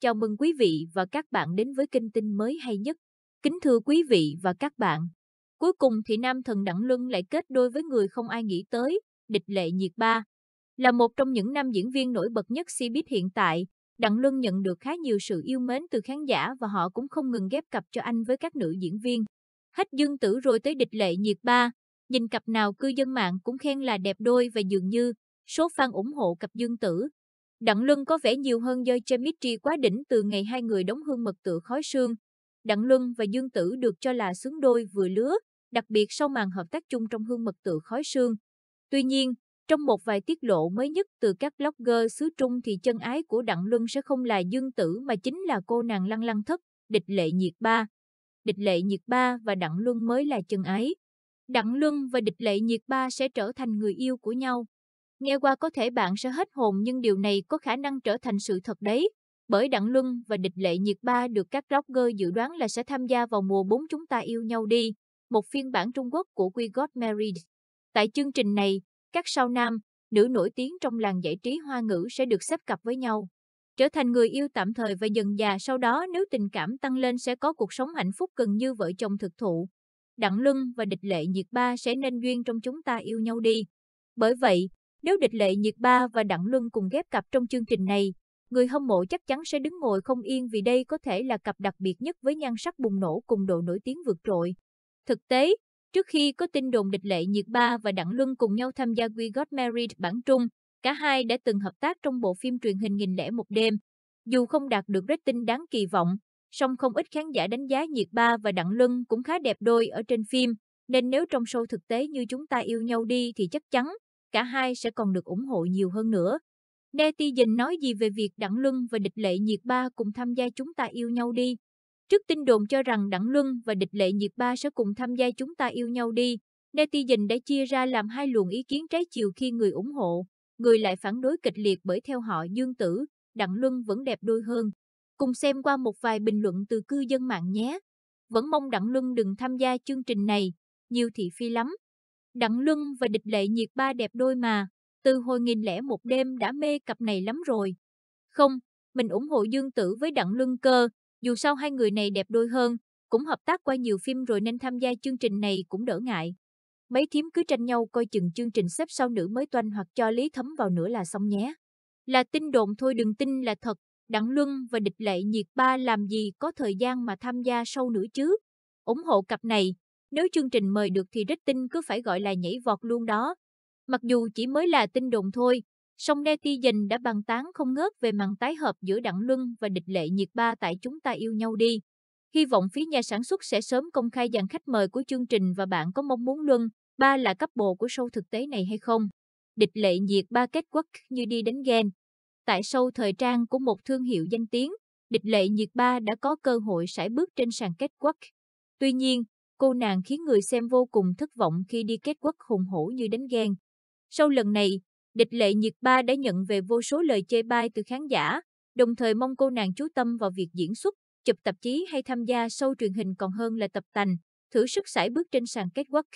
Chào mừng quý vị và các bạn đến với kênh tin mới hay nhất. Kính thưa quý vị và các bạn, cuối cùng thì nam thần Đặng Luân lại kết đôi với người không ai nghĩ tới, địch lệ nhiệt ba. Là một trong những nam diễn viên nổi bật nhất Cbiz hiện tại, Đặng Luân nhận được khá nhiều sự yêu mến từ khán giả và họ cũng không ngừng ghép cặp cho anh với các nữ diễn viên. Hết dương tử rồi tới địch lệ nhiệt ba, nhìn cặp nào cư dân mạng cũng khen là đẹp đôi và dường như số fan ủng hộ cặp dương tử Đặng Luân có vẻ nhiều hơn do chemistry quá đỉnh từ ngày hai người đóng hương mật tựa khói sương. Đặng Luân và Dương Tử được cho là xứng đôi vừa lứa, đặc biệt sau màn hợp tác chung trong hương mật tựa khói sương. Tuy nhiên, trong một vài tiết lộ mới nhất từ các blogger xứ Trung thì chân ái của Đặng Luân sẽ không là Dương Tử mà chính là cô nàng Lăng Lăng Thất, Địch Lệ Nhiệt Ba. Địch Lệ Nhiệt Ba và Đặng Luân mới là chân ái. Đặng Luân và Địch Lệ Nhiệt Ba sẽ trở thành người yêu của nhau. Nghe qua có thể bạn sẽ hết hồn nhưng điều này có khả năng trở thành sự thật đấy. Bởi Đặng Luân và Địch Lệ Nhiệt Ba được các rocker dự đoán là sẽ tham gia vào mùa 4 chúng ta yêu nhau đi, một phiên bản Trung Quốc của We Got Married. Tại chương trình này, các sao nam, nữ nổi tiếng trong làng giải trí hoa ngữ sẽ được xếp cặp với nhau. Trở thành người yêu tạm thời và dần già sau đó nếu tình cảm tăng lên sẽ có cuộc sống hạnh phúc gần như vợ chồng thực thụ. Đặng Luân và Địch Lệ Nhiệt Ba sẽ nên duyên trong chúng ta yêu nhau đi. Bởi vậy, nếu địch lệ nhiệt ba và Đặng Luân cùng ghép cặp trong chương trình này, người hâm mộ chắc chắn sẽ đứng ngồi không yên vì đây có thể là cặp đặc biệt nhất với nhan sắc bùng nổ cùng độ nổi tiếng vượt trội. Thực tế, trước khi có tin đồn địch lệ nhiệt ba và Đặng Luân cùng nhau tham gia We Got Married bản trung, cả hai đã từng hợp tác trong bộ phim truyền hình nghìn lẻ một đêm. Dù không đạt được rating đáng kỳ vọng, song không ít khán giả đánh giá nhiệt ba và Đặng Luân cũng khá đẹp đôi ở trên phim, nên nếu trong show thực tế như chúng ta yêu nhau đi thì chắc chắn cả hai sẽ còn được ủng hộ nhiều hơn nữa. Netizen nói gì về việc Đặng Luân và Địch Lệ Nhiệt Ba cùng tham gia chúng ta yêu nhau đi? Trước tin đồn cho rằng Đặng Luân và Địch Lệ Nhiệt Ba sẽ cùng tham gia chúng ta yêu nhau đi, netizen đã chia ra làm hai luồng ý kiến trái chiều khi người ủng hộ, người lại phản đối kịch liệt bởi theo họ Dương Tử, Đặng Luân vẫn đẹp đôi hơn. Cùng xem qua một vài bình luận từ cư dân mạng nhé. Vẫn mong Đặng Luân đừng tham gia chương trình này, nhiều thị phi lắm. Đặng Luân và địch lệ nhiệt ba đẹp đôi mà, từ hồi nghìn lẻ một đêm đã mê cặp này lắm rồi. Không, mình ủng hộ Dương Tử với Đặng Luân cơ, dù sao hai người này đẹp đôi hơn, cũng hợp tác qua nhiều phim rồi nên tham gia chương trình này cũng đỡ ngại. Mấy thím cứ tranh nhau coi chừng chương trình xếp sau nữ mới toanh hoặc cho lý thấm vào nữa là xong nhé. Là tin đồn thôi đừng tin là thật, Đặng Luân và địch lệ nhiệt ba làm gì có thời gian mà tham gia sâu nữa chứ. ủng hộ cặp này, nếu chương trình mời được thì rating cứ phải gọi là nhảy vọt luôn đó. Mặc dù chỉ mới là tin đồn thôi, song netizen đã bàn tán không ngớt về màn tái hợp giữa Đặng Luân và địch lệ nhiệt ba tại Chúng ta yêu nhau đi. Hy vọng phía nhà sản xuất sẽ sớm công khai dàn khách mời của chương trình và bạn có mong muốn Luân, ba là cấp bộ của show thực tế này hay không. Địch lệ nhiệt ba kết quất như đi đánh ghen. Tại show thời trang của một thương hiệu danh tiếng, địch lệ nhiệt ba đã có cơ hội sải bước trên sàn kết quất. Tuy nhiên, Cô nàng khiến người xem vô cùng thất vọng khi đi kết quốc hùng hổ như đánh ghen. Sau lần này, địch lệ nhiệt ba đã nhận về vô số lời chê bai từ khán giả, đồng thời mong cô nàng chú tâm vào việc diễn xuất, chụp tạp chí hay tham gia show truyền hình còn hơn là tập tành, thử sức sải bước trên sàn kết quốc.